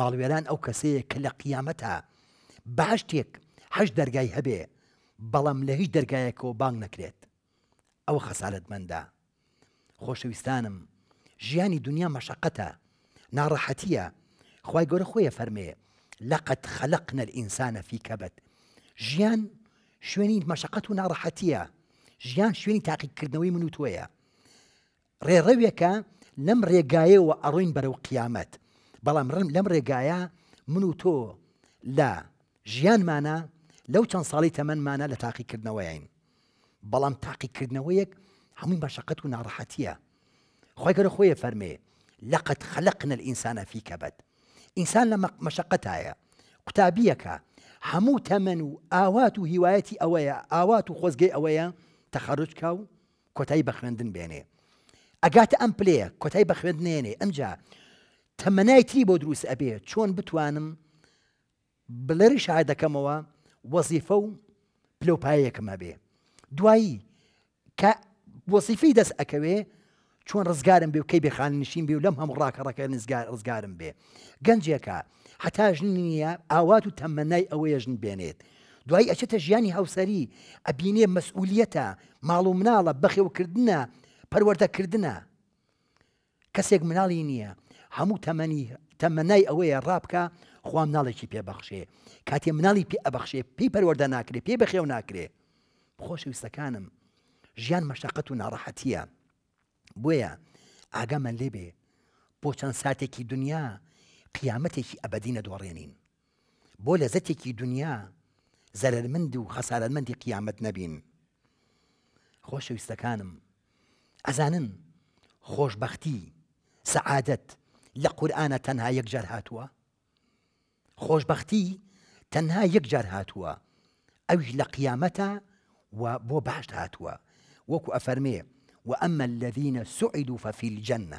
ماڵوێران ئەو کەسەیە کە لە قیامەتە باش تێک هەش دەرگای هەبێ بەڵام لە هیچ دەرگایەکەەوە بانگ نەکرێت ئەو خەسالت مندا خۆشەویستانم ژیانی دنیا مەشقەتە ناڕەحەتیە خی گەورە خۆیە فەرمێ لەقەت خەلق نەئینسانە فی کەبەت ژیان شوێنی مەشقەت و ناڕەحەتیە ژیان شوێنی تاقیکردنەوەی من و تۆیە ڕێڕەوێکە لەم ڕێگایەوە ئەڕۆین بەرەو قیامەت بەڵام لەم ڕێگایە من و تۆ لە ژیانمانە لەو چەند ساڵی تەمەمانە لە تاقیکردنەوەیین بەڵام تاقیکردنەوەیەک هەمووی بەشقەت و ناڕەحەتیە خۆی گەرە خۆیە فەرمێ لەقەت خەلقن الئینسانە فیکەبەت ئینسان لە مەشقەتایە قوتابیەکە هەموو تەمەن و ئاوات و هیوایەتی ئەوەیە ئاوات و خۆزگەی ئەوەیە تەخەرجکە و کۆتایی بە خوێندن بێنێ ئەگاتە ئەم پلێ کۆتایی بە خوێندنێنێ ئەمجا تەمەنای تری بۆ دروست ئەبێ چۆن بتوانم بلەری شای دەکەمەوە وەزیفە و پلۆپایەکەمە بێ دوایی کە وەسیفی دەست ئەەکەوێ چۆن ڕزگارم بێ و کەی بێخان نشین بێ و لەم هەم ڕاکەڕەکە ڕزگارم بێ گەنجێکە هەتاژن نییە ئاوات و تەمەنای ئەوەیەژن بێنێت دوای ئەچێتە ژیانی هاوسری ئەبینێ مەسئولیتە ماڵ و مناڵە بەخێوکردە پەروەەردەکردە کەسێک مناڵی نییە هەموو تەمەنی تەمەنای ئەوەیە ڕابکە خام ناڵێکی پێبەخشێ کاتێ مناڵی پێ ئەبەخشێ پێی پەروەەردە ناکرێ پێ بەخێو ناکرێ خۆشویستەکانم ژیان مەشتەقەت و ناڕەحەتیە بۆیە ئاگامە لێبێ بۆ چەند ساتێکی دنیا قیامەتێکی ئەبدی نەدۆڕێنین بۆ لە زەتێکی دنیا زەرمند و خەسارەمەندی قیامەت نەبین خۆشەویستەکانم ئەزانن خۆشببختی سەعادەت لە قورآە تەنها یەکجار هاتووە خۆشببختی تەنها یەکجار هاتووە ئەوش لە قیامەتە و بۆ باش هاتووە وەکو ئەفەرمێ و ئەمە الذيە سعید و فەفیل جەنە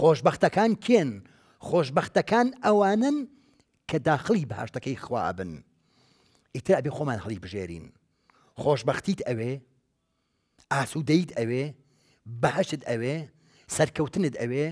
خۆشببختەکان کێن خۆشببختەکان ئەوانن کە داخلی بەهاشتەکەی خوابن ئیتر ئەبێ خۆمان هەڵی بژێرین خۆشببختیت ئەوێ ئاسوودەیت ئەوێ بەهشت ئەوێ سەرکەوتنت ئەوێ